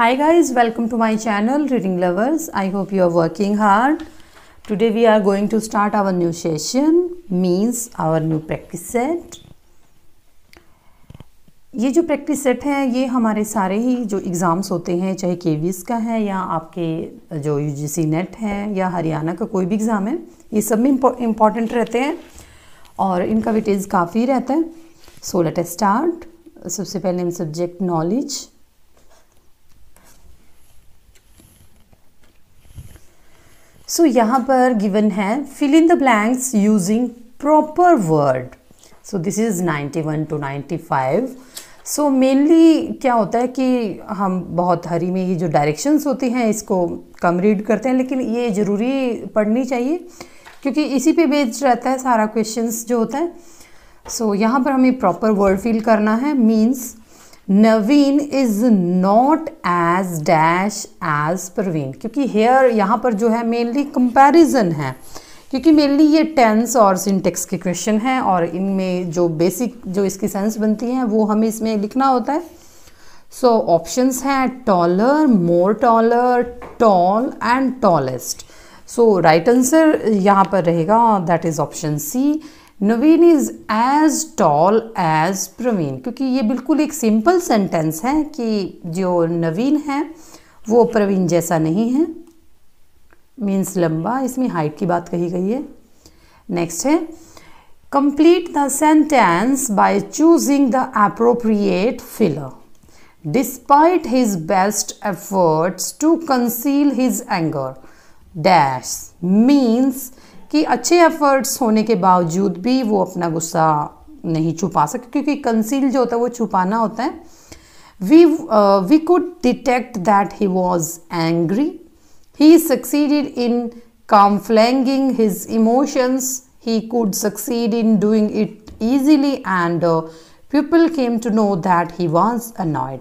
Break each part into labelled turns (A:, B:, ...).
A: hi guys welcome to my channel reading lovers i hope you are working hard today we are going to start our new session means our new practice set ये जो practice set हैं ये हमारे सारे ही जो exams होते हैं चाहे के का है या आपके जो यूजीसी नेट है या हरियाणा का कोई भी एग्ज़ाम है ये सब में इम्पॉर्टेंट रहते हैं और इनका वेटेज काफ़ी रहता है सो लेट स्टार्ट सबसे पहले हम सब्जेक्ट नॉलेज सो so, यहाँ पर गिवन है fill in the blanks using proper word so this is 91 to 95 so so, mainly क्या होता है कि हम बहुत हरी में ये जो डायरेक्शंस होती हैं इसको कम रीड करते हैं लेकिन ये ज़रूरी पढ़नी चाहिए क्योंकि इसी पे बेस्ड रहता है सारा क्वेश्चंस जो होता है सो so, यहाँ पर हमें प्रॉपर वर्ड फिल करना है means Naveen is not as dash as Parveen क्योंकि हेयर यहाँ पर जो है मेनली कंपैरिजन है क्योंकि मेनली ये टेंस और सिंटेक्स के क्वेश्चन हैं और इनमें जो बेसिक जो इसकी सेंस बनती हैं वो हमें इसमें लिखना होता है सो ऑप्शंस हैं taller more taller tall and tallest so right answer यहाँ पर रहेगा that is option C Naveen is as tall as Praveen क्योंकि ये बिल्कुल एक सिंपल सेंटेंस है कि जो नवीन है वो प्रवीण जैसा नहीं है मीन्स लंबा इसमें हाइट की बात कही गई है नेक्स्ट है complete the sentence by choosing the appropriate filler despite his best efforts to conceal his anger dash means कि अच्छे एफर्ट्स होने के बावजूद भी वो अपना गुस्सा नहीं छुपा सके क्योंकि कंसील जो होता है वो छुपाना होता है we we could detect that he was angry he succeeded in camouflaging his emotions he could succeed in doing it easily and people came to know that he was annoyed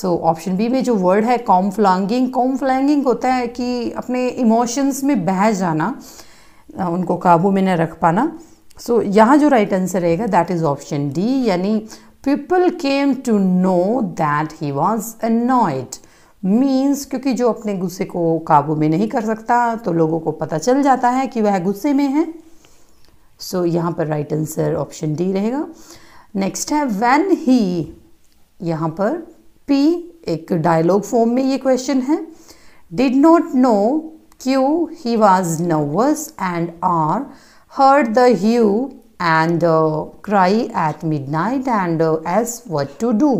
A: so option B में जो word है कॉम्फ्लांगिंग कॉम्फ्लैंगिंग होता है कि अपने emotions में बह जाना उनको काबू में न रख पाना सो so, यहाँ जो राइट आंसर रहेगा दैट इज ऑप्शन डी यानी people came to know that he was annoyed means क्योंकि जो अपने गुस्से को काबू में नहीं कर सकता तो लोगों को पता चल जाता है कि वह गुस्से में है सो so, यहाँ पर राइट आंसर ऑप्शन डी रहेगा नेक्स्ट है वैन ही यहाँ पर पी एक डायलॉग फॉर्म में ये क्वेश्चन है did not know Q, he was nervous, and R, heard the hue and uh, cry at midnight, and uh, S, what to do.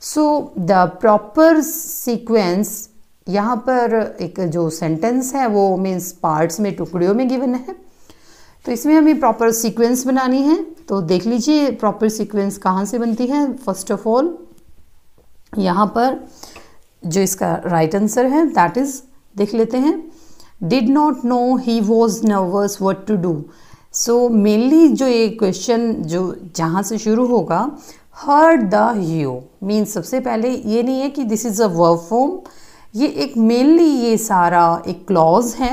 A: So the proper sequence यहाँ पर एक जो sentence है वो means parts में टुकड़ियों में given है तो इसमें हमें प्रॉपर सीक्वेंस बनानी है तो देख लीजिए प्रॉपर सीक्वेंस कहाँ से बनती है फर्स्ट ऑफ ऑल यहाँ पर जो इसका राइट right आंसर है दैट इज़ देख लेते हैं did not know he was nervous what to do so mainly जो ये क्वेश्चन जो जहाँ से शुरू होगा हर्ड द यू मीन्स सबसे पहले ये नहीं है कि this is a work form ये एक मेनली ये सारा एक क्लॉज है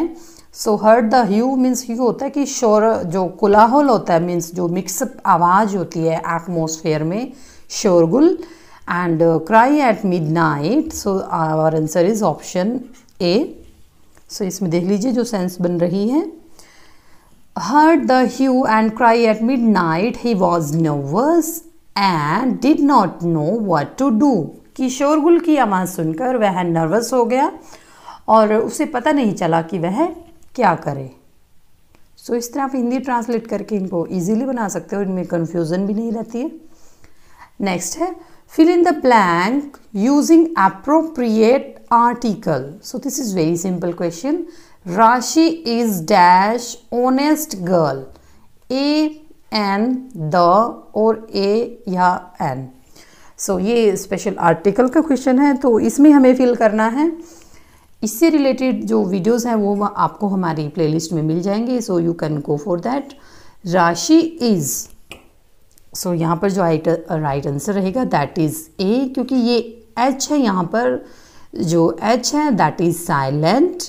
A: so heard the hue means you होता है कि शोर जो कोलाहल होता है मीन्स जो मिक्सअप आवाज़ होती है एटमोसफेयर में शोरगुल and cry at midnight so our answer is option A so इसमें देख लीजिए जो सेंस बन रही है heard the hue and cry at midnight he was nervous and did not know what to do किशोरगुल की आवाज़ सुनकर वह नर्वस हो गया और उसे पता नहीं चला कि वह क्या करे सो so, इस तरह आप हिंदी ट्रांसलेट करके इनको इजीली बना सकते हो इनमें कन्फ्यूज़न भी नहीं रहती है नेक्स्ट है fill in the blank using appropriate article. So this is very simple question. Rashi is dash honest girl. A an the और ए या एन सो so, ये स्पेशल आर्टिकल का क्वेश्चन है तो इसमें हमें फिल करना है इससे रिलेटेड जो वीडियोस हैं वो आपको हमारी प्लेलिस्ट में मिल जाएंगे so you can go for that Rashi is so यहाँ पर जो राइट आंसर रहेगा दैट इज़ ए क्योंकि ये एच है यहाँ पर जो एच है दैट इज साइलेंट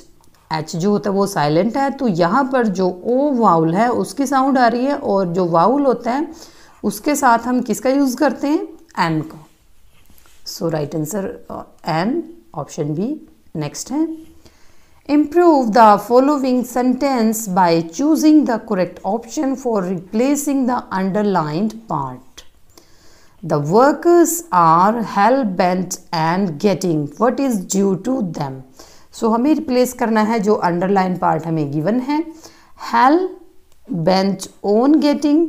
A: एच जो होता है वो साइलेंट है तो यहाँ पर जो ओ वाउल है उसकी साउंड आ रही है और जो वाउल होता है उसके साथ हम किसका यूज़ करते हैं एन का so right answer an option B next है improve the following sentence by choosing the correct option for replacing the underlined part The workers are hell bent and getting what is due to them. So so, हमें replace करना है जो underline part हमें given है hell bench on getting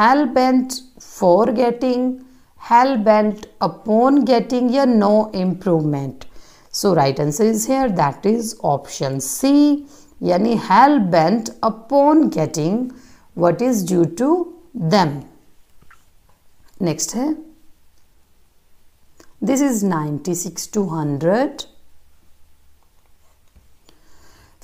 A: hell bench for getting hell bent upon getting या no improvement so right answer is here that is option C यानी hell bent upon getting what is due to them. Next है this is ninety six to hundred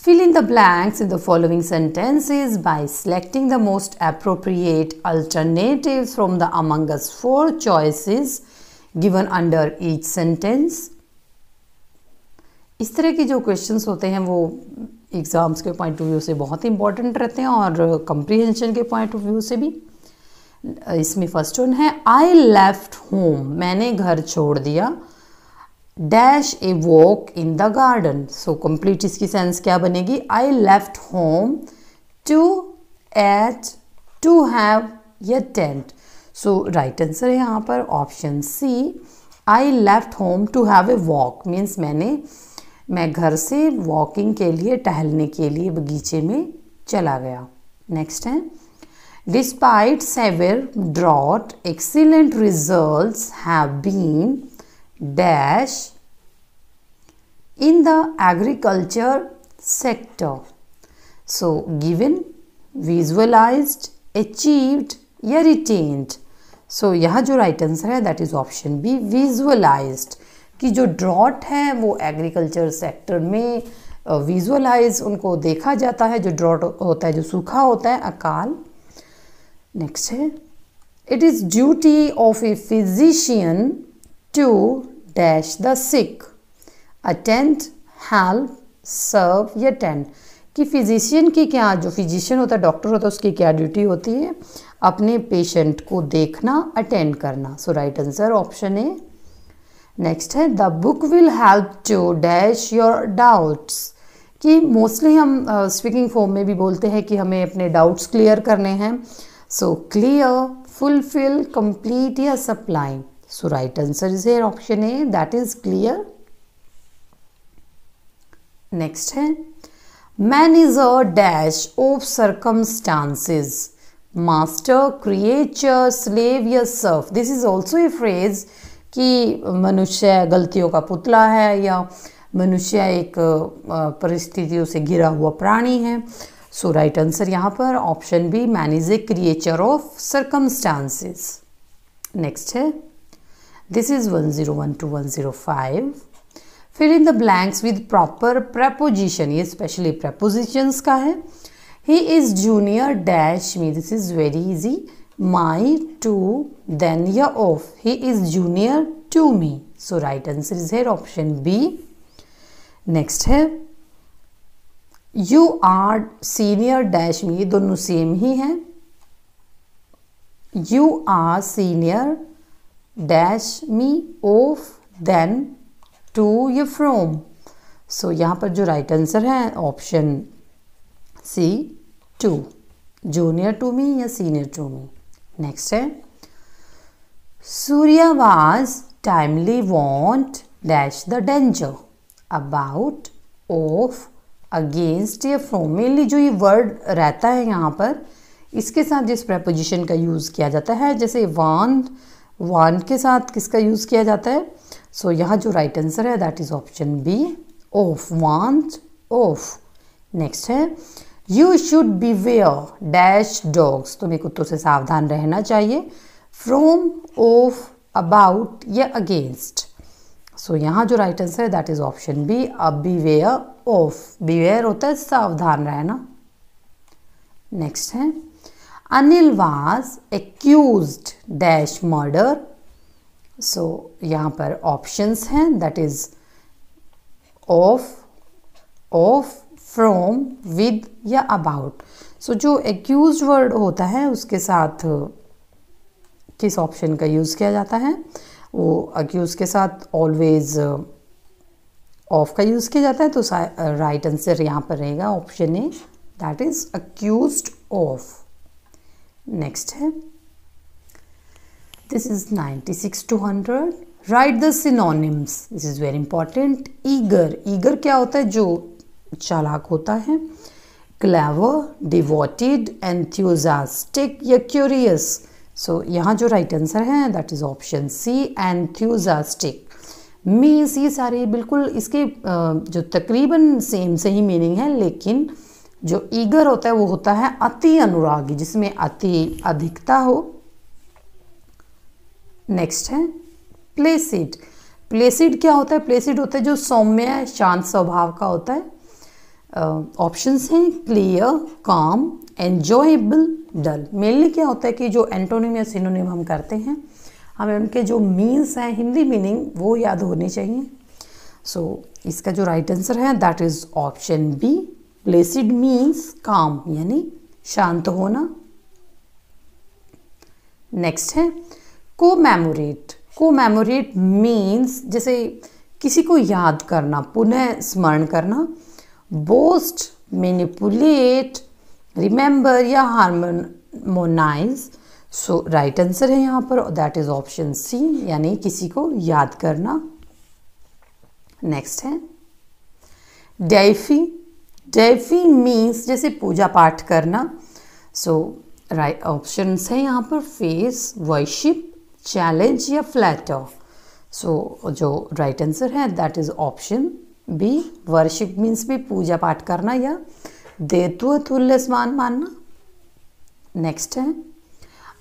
A: fill in the blanks in the following sentence is by selecting the most appropriate alternative from the amongst four choices given under each sentence इस तरह के जो question होते हैं वो exams के point of view से बहुत इंपॉर्टेंट रहते हैं और कंप्रीहेंशन के पॉइंट ऑफ व्यू से भी इसमें फर्स्ट वन है आई लेफ्ट होम मैंने घर छोड़ दिया dash a walk in the garden so complete इसकी सेंस क्या बनेगी I left home to eat to have या टेंट सो राइट आंसर है यहाँ पर option C I left home to have a walk means मैंने मैं घर से वॉकिंग के लिए टहलने के लिए बगीचे में चला गया नेक्स्ट है Despite severe drought, excellent results have been dash in the agriculture sector. So, given, visualized, achieved या retained. So, यहाँ जो right answer है that is option B visualized कि जो drought है वो agriculture sector में visualize उनको देखा जाता है जो drought होता है जो सूखा होता है अकाल नेक्स्ट है it is duty of a physician to dash the sick attend help serve या टेंड कि फिजिशियन की क्या जो फिजिशियन होता है डॉक्टर होता है उसकी क्या ड्यूटी होती है अपने पेशेंट को देखना अटेंड करना so right answer option A next है the book will help to dash your doubts कि मोस्टली हम स्पीकिंग uh, फॉर्म में भी बोलते हैं कि हमें अपने डाउट्स क्लियर करने हैं So clear, fulfill, complete या supply. So right answer is here option A that is clear. Next है Man is a dash of circumstances. Master creature slave या serf this is also a phrase कि मनुष्य गलतियों का पुतला है या मनुष्य एक परिस्थितियों से घिरा हुआ प्राणी है सो राइट आंसर यहाँ पर option B man is a creature of circumstances next है this is one zero one two one zero five fill in the blanks with proper preposition ये स्पेशली प्रपोजिशंस का है he is junior dash me this is very easy my to than या of he is junior to me so right answer is here option B next है you are senior dash me ये दोनों same ही हैं you are senior dash me of than to you from so यहाँ पर जो right right answer है option C to junior to me या सीनियर टू मी नेक्स्ट है Surya was timely want dash the danger about of against या from mainly जो ये word रहता है यहाँ पर इसके साथ जिस प्रपोजिशन का यूज़ किया जाता है जैसे वान वान के साथ किसका यूज़ किया जाता है सो so, यहाँ जो राइट right आंसर है that is option B of warn of next है you should beware dash dogs तुम्हें कुत्तों से सावधान रहना चाहिए फ्रॉम ऑफ अबाउट या अगेंस्ट सो so, यहाँ जो राइट आंसर है that is option B a beware of beware होता है सावधान रहना नेक्स्ट है Anil was accuse dash murder so यहाँ पर ऑप्शंस हैं that is of of from with या अबाउट सो जो एक्यूज वर्ड होता है उसके साथ किस ऑप्शन का यूज़ किया जाता है वो अक्यूज के साथ ऑलवेज ऑफ uh, का यूज़ किया जाता है तो राइट आंसर uh, यहाँ पर रहेगा option A that is accuse of next है this is ninety six to hundred right the synonyms this is very important eager eager क्या होता है जो चालाक होता है क्लेवर डिवोटेड एंथ्यूजास्टिक या क्यूरियस सो so, यहाँ जो राइट आंसर है that is option C enthusiastic means ये सारे बिल्कुल इसके जो तकरीबन सेम से ही मीनिंग है लेकिन जो ईगर होता है वो होता है अति अनुरागी जिसमें अति अधिकता हो नेक्स्ट है प्लेसिड प्लेसिड क्या होता है प्लेसिड होता है जो सौम्य शांत स्वभाव का होता है ऑप्शंस हैं क्लियर काम एन्जॉयबल डल मेनली क्या होता है कि जो एंटोनिम या सिनोनिम हम करते हैं हमें उनके जो मीन्स हैं हिंदी मीनिंग वो याद होने चाहिए सो so, इसका जो राइट right आंसर है that is option B placid means calm यानी शांत होना नेक्स्ट है को मैमोरेट को मेमोरेट मीन्स जैसे किसी को याद करना पुनः स्मरण करना बोस्ट मेनिपुलेट रिमेंबर या हारमोनाइज सो राइट आंसर है यहाँ पर दैट इज ऑप्शन सी यानी किसी को याद करना नेक्स्ट है डेफी डेफी मीन्स जैसे पूजा पाठ करना सो राइट ऑप्शन है यहाँ पर फेस वर्शिप चैलेंज या ऑफ सो जो राइट right आंसर है that is option B worship means भी पूजा पाठ करना या देतु समान मानना नेक्स्ट है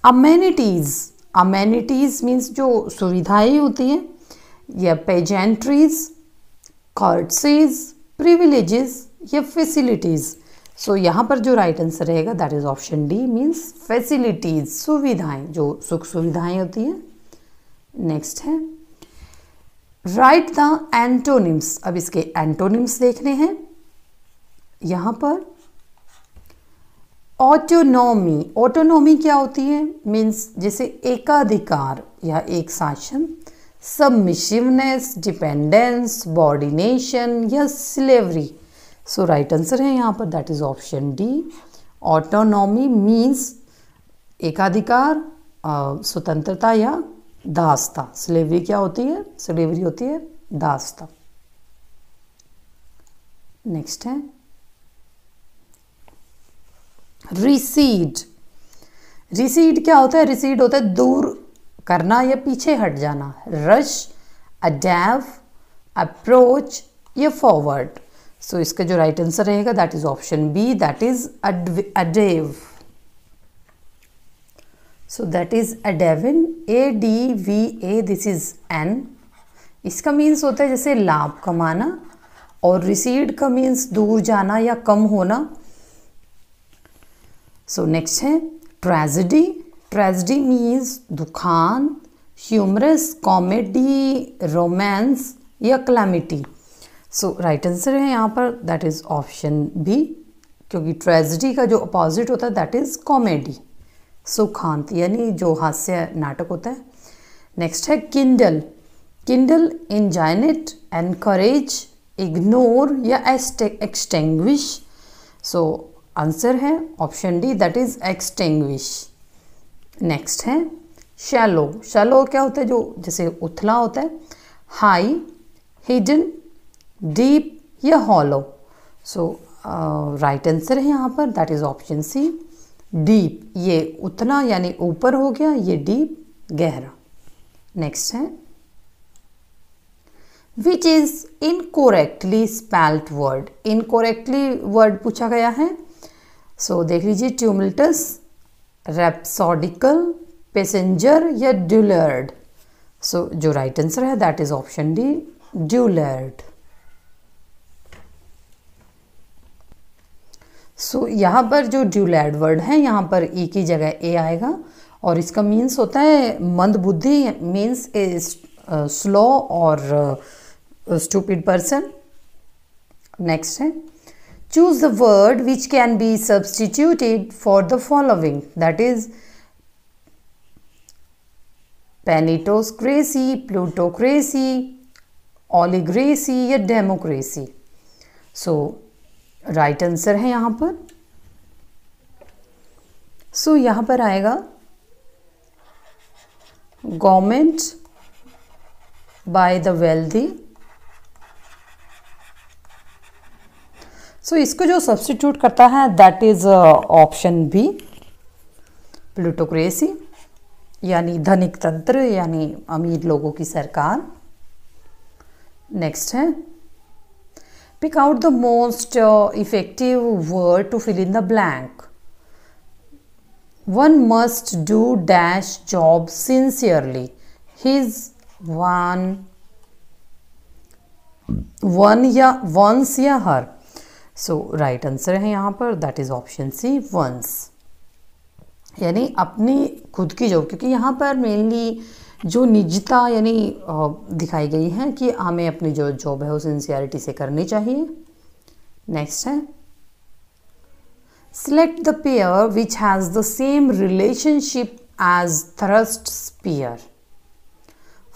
A: अमेनिटीज़ अमेनिटीज़ मीन्स जो सुविधाएं होती हैं या पेजेंट्रीज कॉर्ट्सीज प्रिविलेजेस या फैसिलिटीज़ सो so, यहाँ पर जो राइट आंसर रहेगा that is option D means facilities सुविधाएं जो सुख सुविधाएं होती हैं नेक्स्ट है राइट द एंटोनिम्स अब इसके एंटोनिम्स देखने हैं यहाँ पर ऑटोनॉमी ऑटोनॉमी क्या होती है मीन्स जैसे एकाधिकार या एक शासन सबमिशिवनेस डिपेंडेंस बॉर्डिनेशन या स्लेवरी सो राइट आंसर है यहाँ पर that is option D autonomy means एकाधिकार स्वतंत्रता या दास्ता स्लेवरी क्या होती है स्लेवरी होती है दास्ता नेक्स्ट है रिसीड रिसीड क्या होता है रिसीड होता है दूर करना या पीछे हट जाना रश अडैव अप्रोच या फॉरवर्ड सो इसका जो राइट आंसर रहेगा that is option B that is अडेव so that is advance A D V A this is N इसका मीन्स होता है जैसे लाभ कमाना और रिसीड का मीन्स दूर जाना या कम होना सो नेक्स्ट है ट्रेजिडी ट्रेजिडी मीन्स दुखान ह्यूमरस कॉमेडी रोमांस या क्लैमिटी सो राइट आंसर है यहाँ पर दैट इज़ ऑप्शन बी क्योंकि ट्रेजिडी का जो अपोजिट होता है दैट इज़ कॉमेडी सुखांत यानी जो हास्य नाटक होता है नेक्स्ट है किंडल किंडल इंजाइनेट एनकरेज इग्नोर या एस्टे एक्सटेंग्विश सो आंसर है option D that is extinguish next है शैलो शैलो क्या होता है जो जैसे उथला होता है हाई हिडन डीप या हॉलो सो राइट आंसर है यहाँ पर that is option C deep ये उतना यानी ऊपर हो गया ये डीप गहरा नेक्स्ट है which is incorrectly spelled word incorrectly word पूछा गया है सो देख लीजिए ट्यूमिल्टस रेप्सोडिकल पैसेंजर या ड्यूलर्ड सो जो राइट आंसर है that is option D dullard so यहाँ पर जो ड्यूलैड वर्ड है यहाँ पर ई e की जगह ए आएगा और इसका मीन्स होता है मंद बुद्धि मीन्स ए स्लो और स्टूपिड पर्सन नेक्स्ट है choose the word which can be substituted for the following that is पेनिटोस्क्रेसी plutocracy oligarchy या democracy so right answer है यहाँ पर so, यहाँ पर आएगा government by the wealthy सो इसको जो सब्सटीट्यूट करता है that is option B plutocracy यानी धनिक तंत्र यानी अमीर लोगों की सरकार नेक्स्ट है pick out the most effective word to fill in the blank one must do dash job sincerely his one one या वंस या हर सो राइट आंसर है यहाँ पर that is option C once यानी अपनी खुद की जॉब क्योंकि यहाँ पर मेनली जो निजता यानी दिखाई गई है कि हमें अपनी जो जॉब है वो सिंसियरिटी से करनी चाहिए नेक्स्ट है select the pair which has the same relationship as thrust spear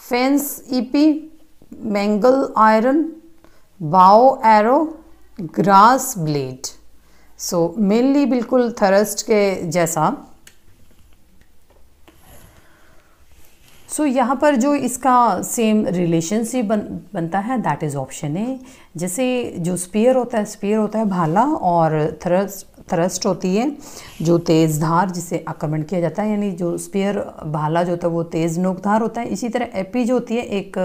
A: fence epee mangle iron bow arrow grass blade so mainly बिल्कुल थरस्ट के जैसा सो so, यहाँ पर जो इसका सेम रिलेशनशिप बन बनता है दैट इज़ ऑप्शन ए जैसे जो स्पेयर होता है स्पेयर होता है भाला और थरस्ट थरस्ट होती है जो तेज़ धार जिसे आक्रमण किया जाता है यानी जो स्पेयर भाला जो होता है वो तेज़ नोकधार होता है इसी तरह एपी जो होती है एक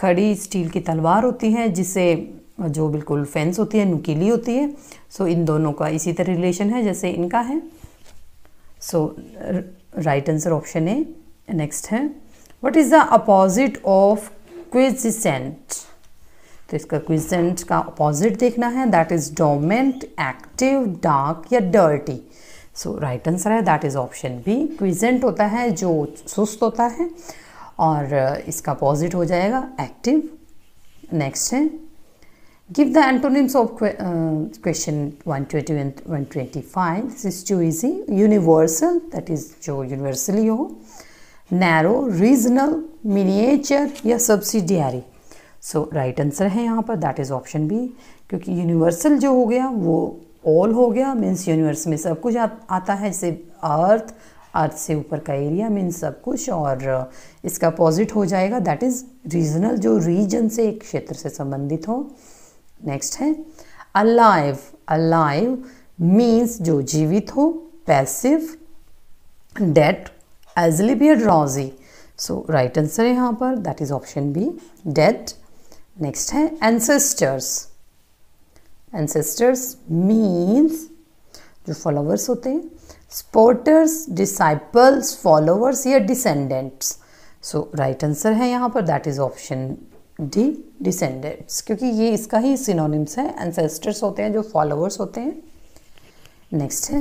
A: खड़ी स्टील की तलवार होती है जिसे जो बिल्कुल फेंस होती है नुकीली होती है सो इन दोनों का इसी तरह रिलेशन है जैसे इनका है so right answer option A next है what is the opposite of quiescent तो इसका क्विजेंट का अपोजिट देखना है that is dormant active dark या डर्टी सो राइट आंसर है that is option B quiescent होता है जो सुस्त होता है और इसका अपोजिट हो जाएगा एक्टिव नेक्स्ट है Give the antonyms of que uh, question 120 and 125. This is too easy. Universal, that is जो universally हो. Narrow, regional, miniature या subsidiary. सो राइट आंसर है यहाँ पर दैट इज़ ऑप्शन बी क्योंकि यूनिवर्सल जो हो गया वो ऑल हो गया मीन्स यूनिवर्स में सब कुछ आ, आता है जैसे अर्थ अर्थ से ऊपर का एरिया मीन्स सब कुछ और uh, इसका अपोजिट हो जाएगा दैट इज़ रीजनल जो रीजन से एक क्षेत्र से संबंधित हो नेक्स्ट है अलाइव अलाइव मीन्स जो जीवित हो passive dead edgily be drowsy so right answer है यहाँ पर that is option B dead next है एंसेस्टर्स एंसेस्टर्स मीन्स जो फॉलोवर्स होते हैं स्पोर्टर्स डिसाइपल्स फॉलोवर्स या डिसेंडेंट्स सो राइट आंसर है यहाँ पर that is option D descendants क्योंकि ये इसका ही सिनोनिम्स है एंसेस्टर्स होते हैं जो फॉलोअर्स होते हैं नेक्स्ट है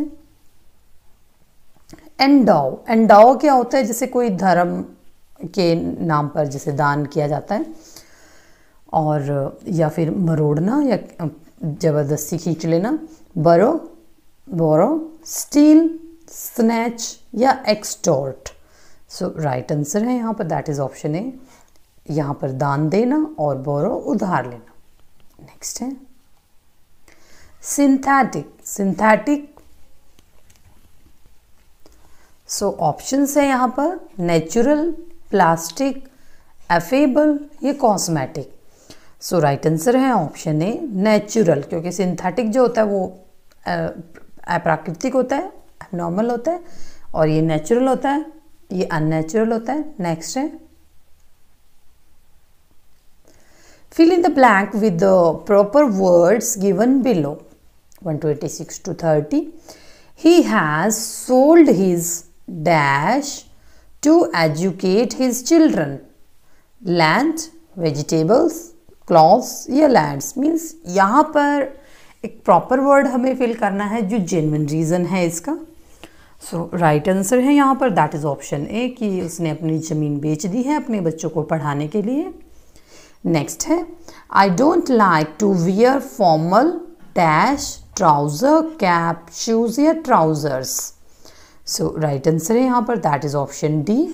A: एंडाओ एंडाओ क्या होता है जैसे कोई धर्म के नाम पर जैसे दान किया जाता है और या फिर मरोड़ना या ज़बरदस्ती खींच लेना बरो बोरो स्टील स्नैच या एक्सटोर्ट सो राइट आंसर है यहाँ पर दैट इज़ ऑप्शन ए यहां पर दान देना और बोरो उधार लेना नेक्स्ट है सिंथेटिक सिंथेटिक सो ऑप्शंस है यहां पर नेचुरल प्लास्टिक एफेबल ये कॉस्मेटिक सो राइट आंसर है ऑप्शन ए नेचुरल क्योंकि सिंथेटिक जो होता है वो अप्राकृतिक होता है नॉर्मल होता है और ये नेचुरल होता है ये अननेचुरल होता है नेक्स्ट है Fill in the blank with the proper words given below. 126 to 30. He has sold his dash to educate his children. Land, vegetables, clothes या lands means यहाँ पर एक proper word हमें fill करना है जो genuine reason है इसका So right answer है यहाँ पर that is option A कि उसने अपनी ज़मीन बेच दी है अपने बच्चों को पढ़ाने के लिए नेक्स्ट है I don't like to wear formal dash trouser cap shoes या ट्राउजर्स सो राइट आंसर है यहाँ पर that is option D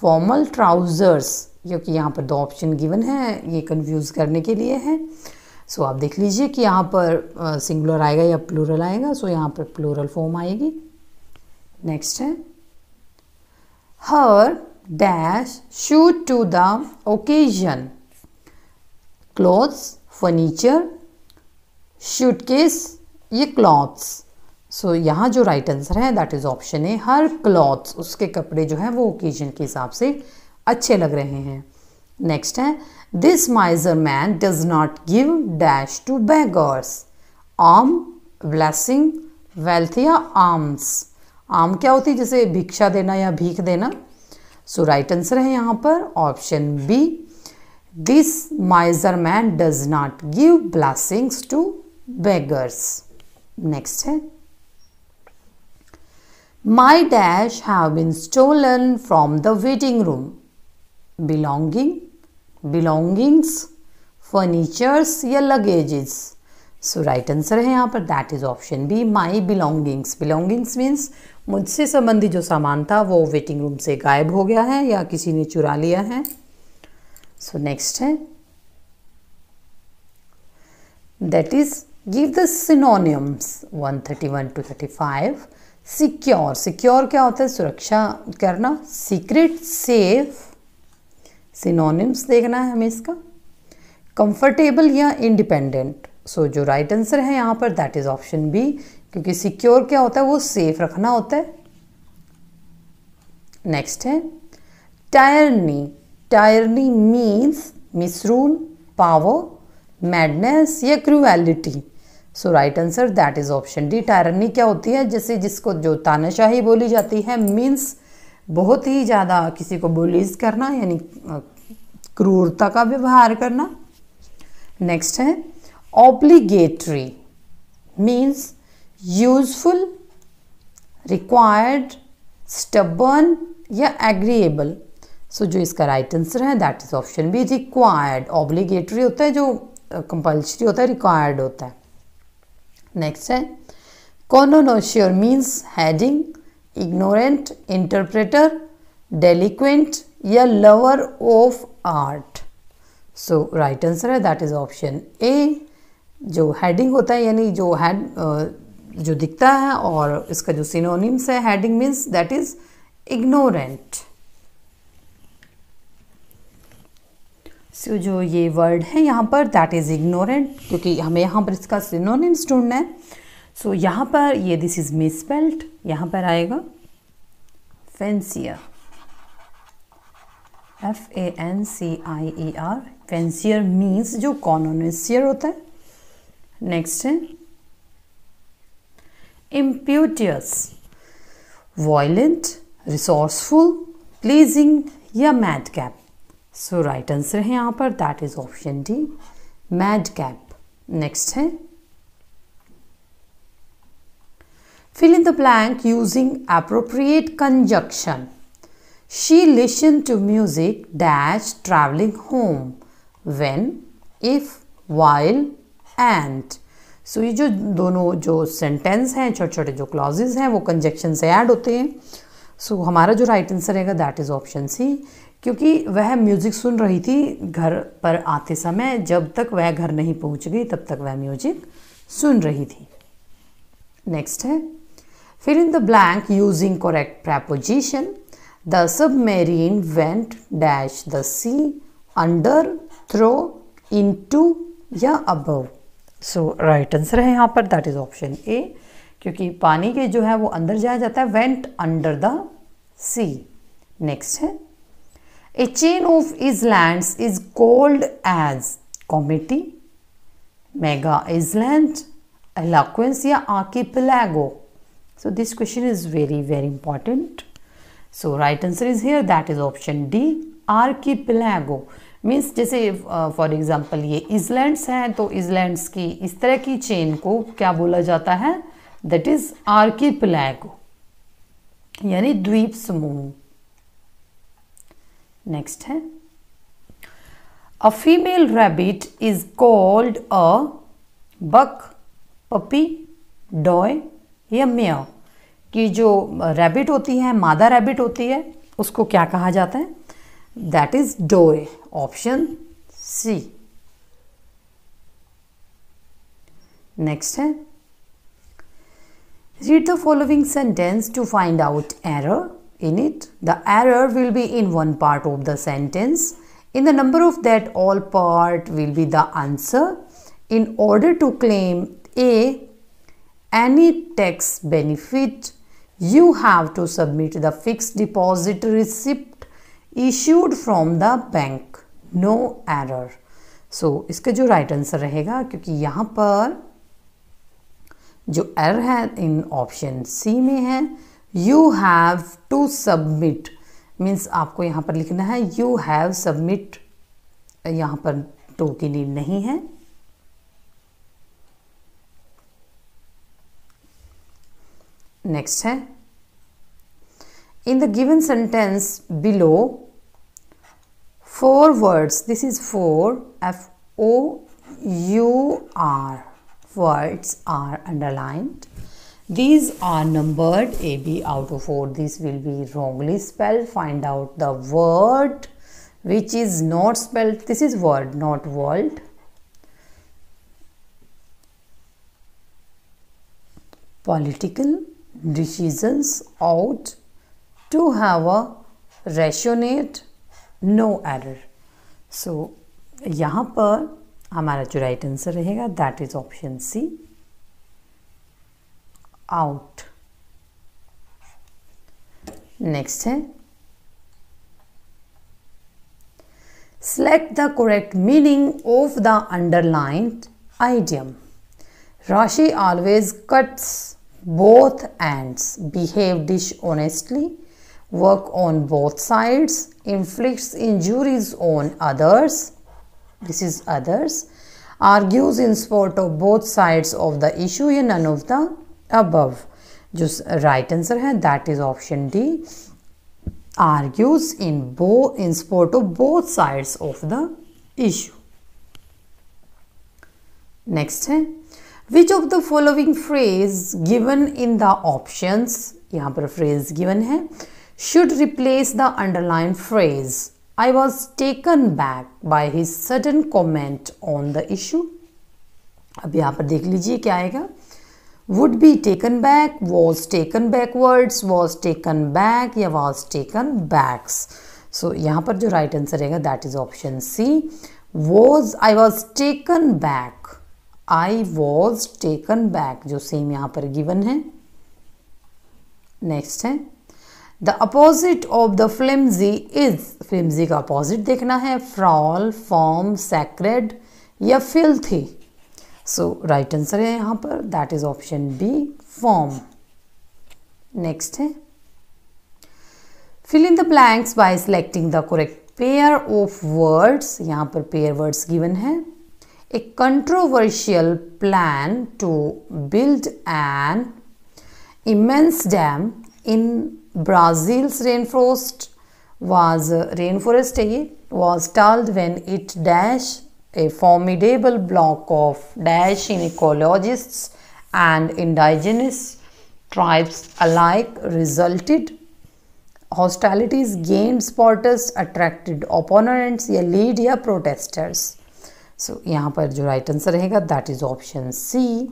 A: formal trousers क्योंकि यहाँ पर दो ऑप्शन गिवन है ये कन्फ्यूज करने के लिए है सो so, आप देख लीजिए कि यहाँ पर सिंगुलर आएगा या प्लूरल आएगा सो so, यहाँ पर प्लूरल फॉर्म आएगी नेक्स्ट है her dash suit to the occasion clothes furniture suitcase ये क्लॉथ्स सो so, यहाँ जो राइट आंसर है that is option A her clothes उसके कपड़े जो है वो ओकेजन के हिसाब से अच्छे लग रहे हैं नेक्स्ट है this miser man does not give dash to beggars आम ब्लैसिंग वेल्थ या आर्म्स आम क्या होती है जैसे भिक्षा देना या भीख देना सो राइट आंसर है यहाँ पर option B This miser man does not give blessings to beggars. Next है My dash have been stolen from the waiting room. Belonging, belongings, furnitures या लगेजेस सो राइट आंसर है यहाँ पर that is option B my belongings belongings means मुझसे संबंधित जो सामान था वो वेटिंग रूम से गायब हो गया है या किसी ने चुरा लिया है so नेक्स्ट है that is give the synonyms 131 to 35 secure secure क्या होता है सुरक्षा करना सीक्रेट सेफ synonyms देखना है हमें इसका कंफर्टेबल या इंडिपेंडेंट सो so, जो राइट right आंसर है यहाँ पर दैट इज ऑप्शन बी क्योंकि सिक्योर क्या होता है वो सेफ रखना होता है नेक्स्ट है tyranny tyranny means misrule, power, madness या cruelty. So right answer that is option D tyranny क्या होती है जैसे जिसको जो तानाशाही बोली जाती है मीन्स बहुत ही ज़्यादा किसी को बुलीज करना यानी क्रूरता का व्यवहार करना नेक्स्ट है obligatory means useful required stubborn या एग्रीएबल सो so, जो इसका राइट आंसर है that is option B required obligatory होता है जो कंपल्सरी होता है रिक्वायर्ड होता है नेक्स्ट है connoisseur means heading ignorant interpreter delinquent या lover of art so right answer है दैट इज ऑप्शन ए जो हैडिंग होता है यानी जो हैड जो दिखता है और इसका जो सिनोनिम्स है heading means that is ignorant so जो ये वर्ड है यहाँ पर दैट इज़ इग्नोरेंट क्योंकि हमें यहाँ पर इसका सिनोनिम्स ढूंढना है सो so, यहाँ पर ये दिस इज़ मिसपेल्ट यहाँ पर आएगा fancier F A N C I E R fancier means जो कॉनोनसियर होता है नेक्स्ट है इम्प्यूटियस वॉयलेंट रिसोर्सफुल प्लीजिंग या madcap so right answer है यहां पर that is option D madcap next है fill in the blank using appropriate conjunction she listen to music dash travelling home when if while and so ये जो दोनों जो sentence हैं छोटे छोटे जो क्लॉजेज हैं वो कंजक्शन से ऐड होते हैं सो so, हमारा जो राइट आंसर रहेगा दैट इज ऑप्शन सी क्योंकि वह म्यूज़िक सुन रही थी घर पर आते समय जब तक वह घर नहीं पहुंच गई तब तक वह म्यूजिक सुन रही थी नेक्स्ट है fill in the blank using correct preposition the submarine went dash the sea under through into या अबव सो राइट आंसर है यहाँ पर दैट इज ऑप्शन ए क्योंकि पानी के जो है वो अंदर जाया जाता है went under the sea next है A chain of islands is called as committee, mega island, eloquence ya archipelago. So this question is very very important. So right answer is here that is option D archipelago. means jaise uh, for example ye islands हैं to islands ki is tarah ki chain ko kya bola jata hai that is archipelago yani dweep samuh next है a female rabbit is called a buck puppy doe या mare की जो rabbit होती है मादा rabbit होती है उसको क्या कहा जाता है that is doe option C next है read the following sentence to find out error in it. The error will be in one part of the sentence. In the number of that all part will be the answer. In order to claim A, any tax benefit, you have to submit the fixed deposit receipt issued from the bank. No error. so, iska jo right answer rahega kyunki yahan par जो error है in option C में है you have to submit means आपको यहाँ पर लिखना है you have submit यहाँ पर टू की नीड नहीं है नेक्स्ट है in the given sentence below four words this is four F O U R words are underlined These are numbered AB out of 4. This will be wrongly spelled. Find out the word which is not spelled. This is word, not world. Political decisions out to have a rationate No error. So, यहाँ पर हमारा जो right answer रहेगा that is option C out next है select the correct meaning of the underlined idiom Rashi always cuts both ends behave dishonestly work on both sides inflicts injuries on others this is others argues in support of both sides of the issue in none of the above जो right answer है that is option D argues in both in support of both sides of the issue next है which of the following phrase given in the options यहां पर phrase given है should replace the underline phrase I was taken back by his sudden comment on the issue अब यहां पर देख लीजिए क्या आएगा would be taken back was taken backwards was taken back या was taken backs so यहाँ पर जो right answer रहेगा that is option C was I was taken back I was taken back जो same यहाँ पर given है next है the opposite of the flimsy is flimsy का अपोजिट देखना है फ्रॉल फॉर्म सैक्रेड या फिल्थी सो राइट आंसर है यहाँ पर that is option B firm next है fill in the blanks by selecting the correct pair of words यहाँ पर पेयर वर्ड्स गिवन है a controversial plan to build an immense dam in Brazil's forest was rain forest है ये was told when it dash a formidable block of dash ecologists and indigenous tribes alike resulted. Hostilities gained supporters, attracted opponents या lead या protesters. So यहाँ पर जो right answer रहेगा that is option C.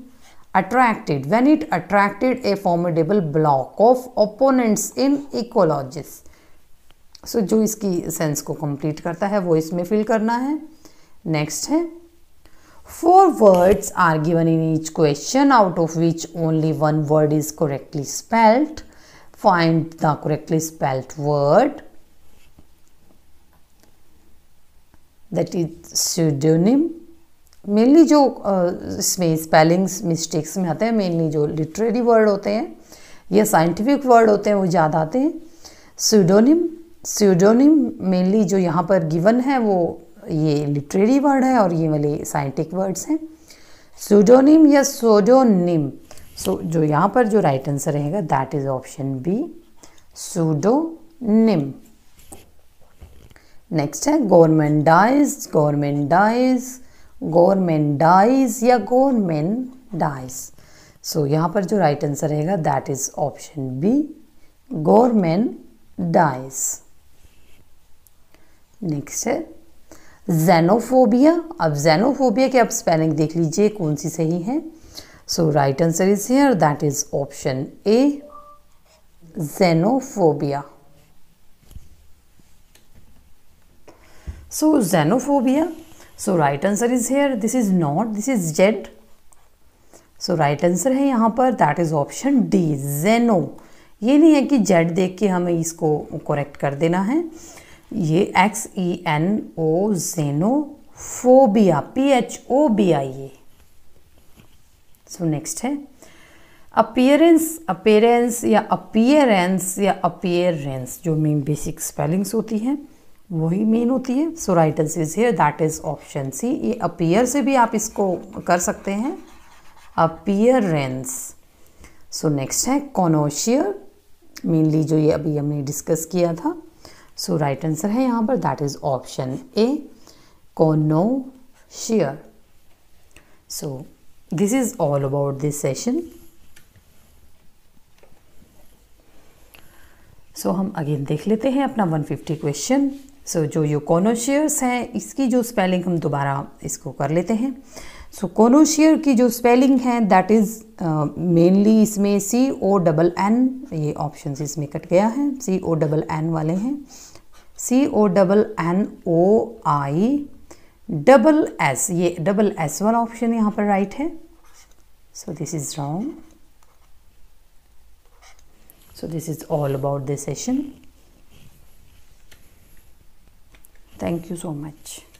A: Attracted when it attracted a formidable block of opponents in ecologists. so, जो इसकी sense को complete करता है वो इसमें fill करना है नेक्स्ट है four words are given in each question out of which only one word is correctly spelled find the correctly spelled word that is pseudonym mainly जो इसमें स्पेलिंग्स मिस्टेक्स में आते हैं मेनली जो लिटरेरी वर्ड होते हैं या साइंटिफिक वर्ड होते हैं वो ज़्यादा आते हैं सूडोनिम सूडोनिम मेनली जो यहाँ पर गिवन है वो ये लिटरेरी वर्ड है और ये वाले साइंटिक वर्ड्स हैं सोजोनिम या सोजोनिम सो जो यहाँ पर जो राइट आंसर रहेगा that is option B pseudonym next है गोरमेंडाइज डाइज गोरमेंडाइज डाइज डाइज या गोरमेन डाइज सो यहाँ पर जो राइट आंसर रहेगा that is option B gormandize next है जेनोफोबिया अब जेनोफोबिया के आप स्पेलिंग देख लीजिए कौन सी सही है so right answer is here that is option A xenophobia so xenophobia so right answer is here this is not this is Z so right answer है यहां पर दैट इज ऑप्शन डी जेनो ये नहीं है कि जेड देख के हमें इसको करेक्ट कर देना है ये x E N O xenophobia P H O B I A so next है अपियरेंस अपेयरेंस या अपियरेंस या अपियरेंस जो मेन बेसिक स्पेलिंग्स होती हैं वही मेन होती है so right answer is here that is option C ये अपियर से भी आप इसको कर सकते हैं अपियरेंस सो नेक्स्ट है कॉनोशियर मेनली जो ये अभी हमने डिस्कस किया था सो राइट आंसर है यहाँ पर that is option A share so this is all about this session so हम अगेन देख लेते हैं अपना 150 क्वेश्चन सो जो ये कोनोशियर्स हैं इसकी जो स्पेलिंग हम दोबारा इसको कर लेते हैं सो so, कोनोशियर की जो स्पेलिंग है दैट इज़ मेनली इसमें सी ओ डबल एन ये ऑप्शन इसमें कट गया है सी ओ डबल एन वाले हैं C O double N O I double S ये डबल S वाला ऑप्शन यहां पर राइट है so this is wrong so this is all about this session thank you so much